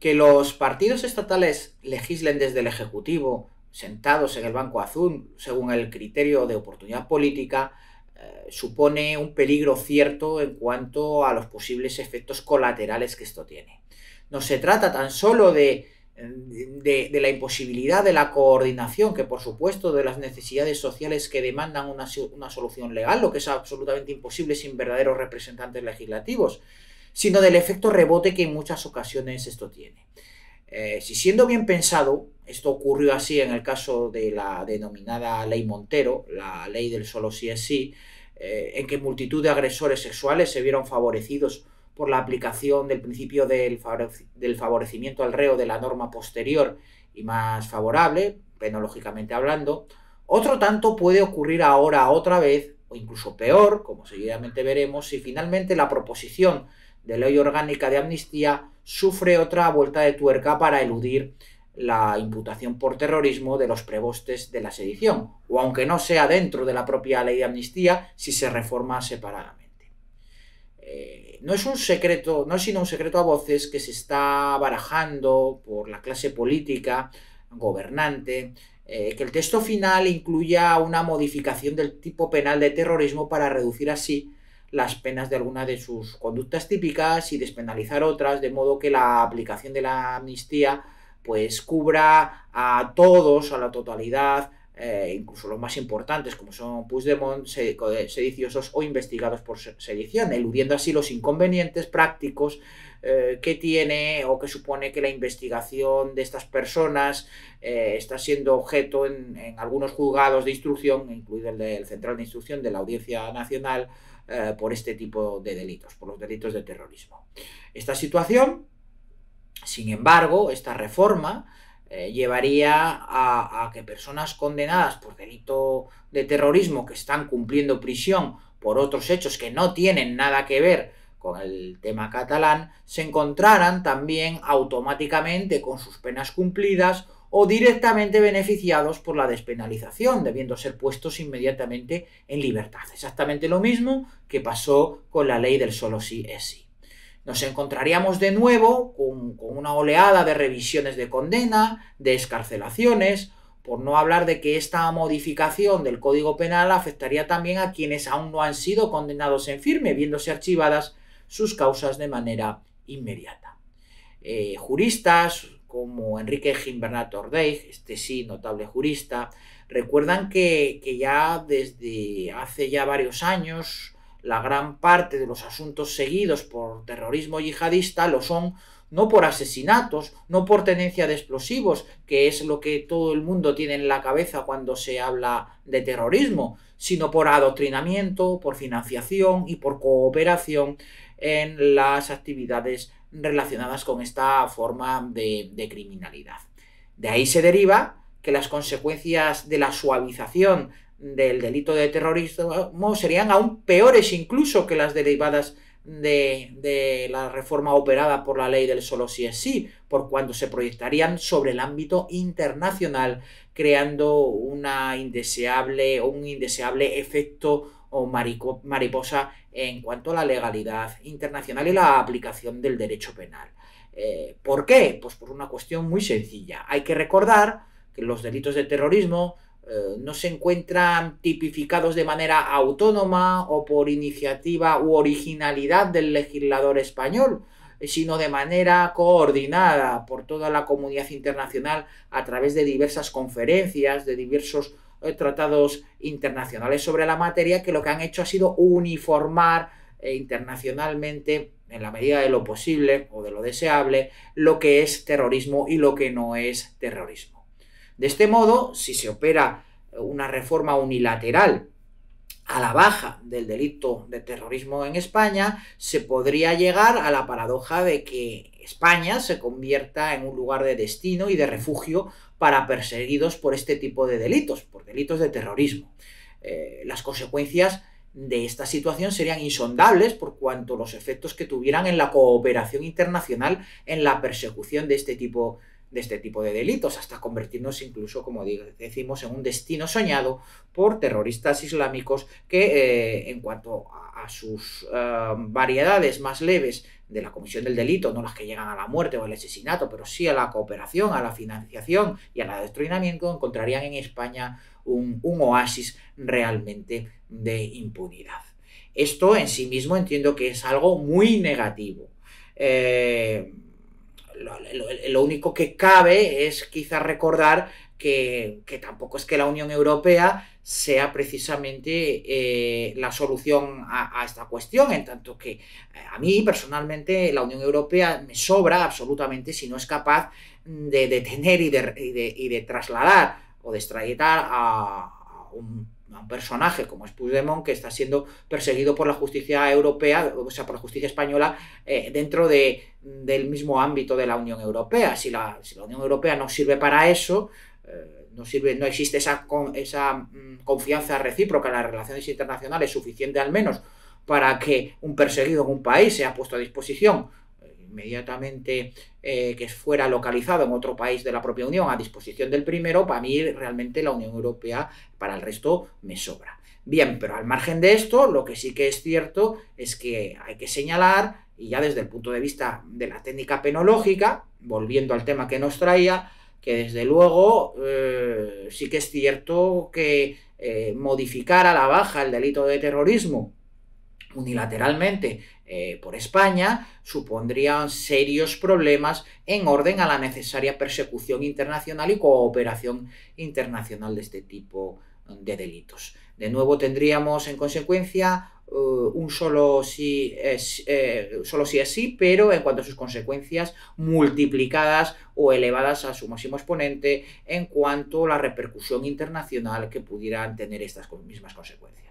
que los partidos estatales legislen desde el Ejecutivo, sentados en el Banco Azul, según el criterio de oportunidad política, eh, supone un peligro cierto en cuanto a los posibles efectos colaterales que esto tiene. No se trata tan solo de, la imposibilidad de la coordinación, que por supuesto de las necesidades sociales que demandan una solución legal, lo que es absolutamente imposible sin verdaderos representantes legislativos, sino del efecto rebote que en muchas ocasiones esto tiene. Eh, si siendo bien pensado, esto ocurrió así en el caso de la denominada ley Montero, la ley del solo sí es sí, eh, en que multitud de agresores sexuales se vieron favorecidos por la aplicación del principio del, del favorecimiento al reo de la norma posterior y más favorable, penológicamente hablando, otro tanto puede ocurrir ahora otra vez, o incluso peor, como seguidamente veremos, si finalmente la proposición de ley orgánica de amnistía sufre otra vuelta de tuerca para eludir la imputación por terrorismo de los prebostes de la sedición, o aunque no sea dentro de la propia ley de amnistía, si se reforma separadamente. Eh, no es un secreto, no es sino un secreto a voces que se está barajando por la clase política gobernante, eh, que el texto final incluya una modificación del tipo penal de terrorismo para reducir así las penas de alguna de sus conductas típicas y despenalizar otras, de modo que la aplicación de la amnistía pues cubra a todos, a la totalidad, eh, incluso los más importantes, como son Puigdemont, eh, sediciosos o investigados por sedición, eludiendo así los inconvenientes prácticos eh, que tiene o que supone que la investigación de estas personas está siendo objeto en, en, algunos juzgados de instrucción, incluido el del Central de Instrucción de la Audiencia Nacional, eh, por este tipo de delitos, por los delitos de terrorismo. Esta situación, sin embargo, esta reforma eh, llevaría a, a que personas condenadas por delito de terrorismo que están cumpliendo prisión por otros hechos que no tienen nada que ver con el tema catalán, se encontraran también automáticamente con sus penas cumplidas o directamente beneficiados por la despenalización, debiendo ser puestos inmediatamente en libertad. Exactamente lo mismo que pasó con la ley del solo sí es sí. Nos encontraríamos de nuevo con, una oleada de revisiones de condena, de escarcelaciones, por no hablar de que esta modificación del Código Penal afectaría también a quienes aún no han sido condenados en firme, viéndose archivadas sus causas de manera inmediata. Eh, juristas, como Enrique Gimbernat Ordeig, este sí, notable jurista, recuerdan que, que ya desde hace ya varios años la gran parte de los asuntos seguidos por terrorismo yihadista lo son no por asesinatos, no por tenencia de explosivos, que es lo que todo el mundo tiene en la cabeza cuando se habla de terrorismo, sino por adoctrinamiento, por financiación y por cooperación en las actividades relacionadas con esta forma de, criminalidad. De ahí se deriva que las consecuencias de la suavización del delito de terrorismo serían aún peores incluso que las derivadas de, la reforma operada por la ley del solo si es sí, por cuando se proyectarían sobre el ámbito internacional, creando una indeseable, un indeseable efecto o mariposa en cuanto a la legalidad internacional y la aplicación del derecho penal. Eh, ¿Por qué? Pues por una cuestión muy sencilla. Hay que recordar que los delitos de terrorismo eh, no se encuentran tipificados de manera autónoma o por iniciativa u originalidad del legislador español, sino de manera coordinada por toda la comunidad internacional a través de diversas conferencias, de diversos eh, tratados internacionales sobre la materia que lo que han hecho ha sido uniformar eh, internacionalmente, en la medida de lo posible o de lo deseable, lo que es terrorismo y lo que no es terrorismo. De este modo, si se opera eh, una reforma unilateral a la baja del delito de terrorismo en España, se podría llegar a la paradoja de que España se convierta en un lugar de destino y de refugio para perseguidos por este tipo de delitos, por delitos de terrorismo. Eh, las consecuencias de esta situación serían insondables por cuanto los efectos que tuvieran en la cooperación internacional en la persecución de este tipo de de este tipo de delitos, hasta convirtiéndose incluso, como decimos, en un destino soñado por terroristas islámicos que eh, en cuanto a sus eh, variedades más leves de la comisión del delito, no las que llegan a la muerte o al asesinato, pero sí a la cooperación, a la financiación y al destruinamiento, encontrarían en España un, oasis realmente de impunidad. Esto en sí mismo entiendo que es algo muy negativo. Eh, lo, único que cabe es quizás recordar que, tampoco es que la Unión Europea sea precisamente eh, la solución a, esta cuestión, en tanto que eh, a mí personalmente la Unión Europea me sobra absolutamente si no es capaz de detener y de, y de, trasladar o de extraditar a un un personaje como Spudemon que está siendo perseguido por la justicia europea, o sea, por la justicia española eh, dentro del mismo ámbito de la Unión Europea. Si la, Unión Europea no sirve para eso, eh, no, sirve, no existe esa, esa mm, confianza recíproca en las relaciones internacionales suficiente al menos para que un perseguido en un país sea puesto a disposición inmediatamente eh, que fuera localizado en otro país de la propia Unión a disposición del primero, para mí realmente la Unión Europea para el resto me sobra. Bien, pero al margen de esto, lo que sí que es cierto es que hay que señalar, y ya desde el punto de vista de la técnica penológica, volviendo al tema que nos traía, que desde luego eh, sí que es cierto que eh, modificar a la baja el delito de terrorismo unilateralmente eh, por España supondrían serios problemas en orden a la necesaria persecución internacional y cooperación internacional de este tipo mm, de delitos. De nuevo tendríamos en consecuencia eh, un solo sí es eh, es sí, pero en cuanto a sus consecuencias multiplicadas o elevadas a su máximo exponente en cuanto a la repercusión internacional que pudieran tener estas mismas consecuencias.